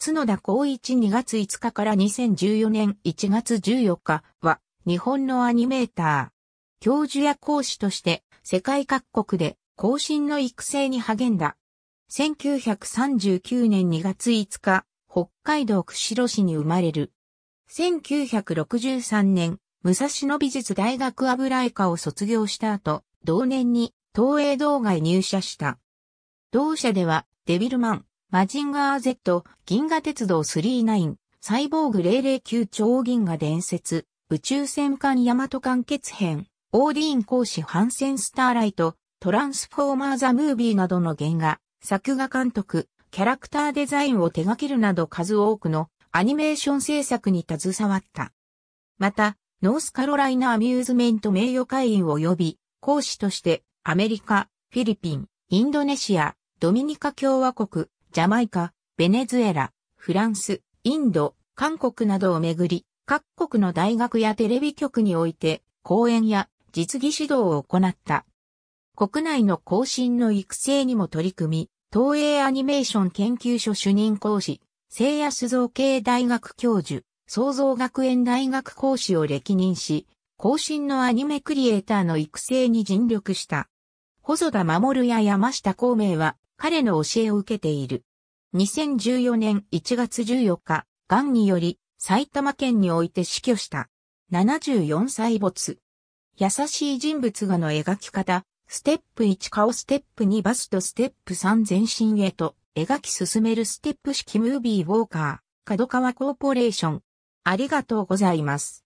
角田光一2月5日から2014年1月14日は日本のアニメーター、教授や講師として世界各国で後進の育成に励んだ。1939年2月5日、北海道釧路市に生まれる。1963年、武蔵野美術大学油絵科を卒業した後、同年に東映動画へ入社した。同社では、デビルマン、マジンガー Z、銀河鉄道39、サイボーグ009超銀河伝説、宇宙戦艦ヤマト完結編、オーディーン講師ハンセンスターライト、トランスフォーマーザムービーなどの原画、作画監督、キャラクターデザインを手掛けるなど数多くのアニメーション制作に携わった。また、ノースカロライナアミューズメント名誉会員及び、講師として、アメリカ、フィリピン、インドネシア、ドミニカ共和国、ジャマイカ、ベネズエラ、フランス、インド、韓国などをめぐり、各国の大学やテレビ局において、講演や実技指導を行った。国内の更新の育成にも取り組み、東映アニメーション研究所主任講師、聖夜須造系大学教授、創造学園大学講師を歴任し、更新のアニメクリエイターの育成に尽力した。細田守や山下孔明は、彼の教えを受けている。2014年1月14日、癌により埼玉県において死去した。74歳没。優しい人物画の描き方、ステップ1顔ステップ2バストステップ3全身へと描き進めるステップ式ムービーウォーカー、角川コーポレーション。ありがとうございます。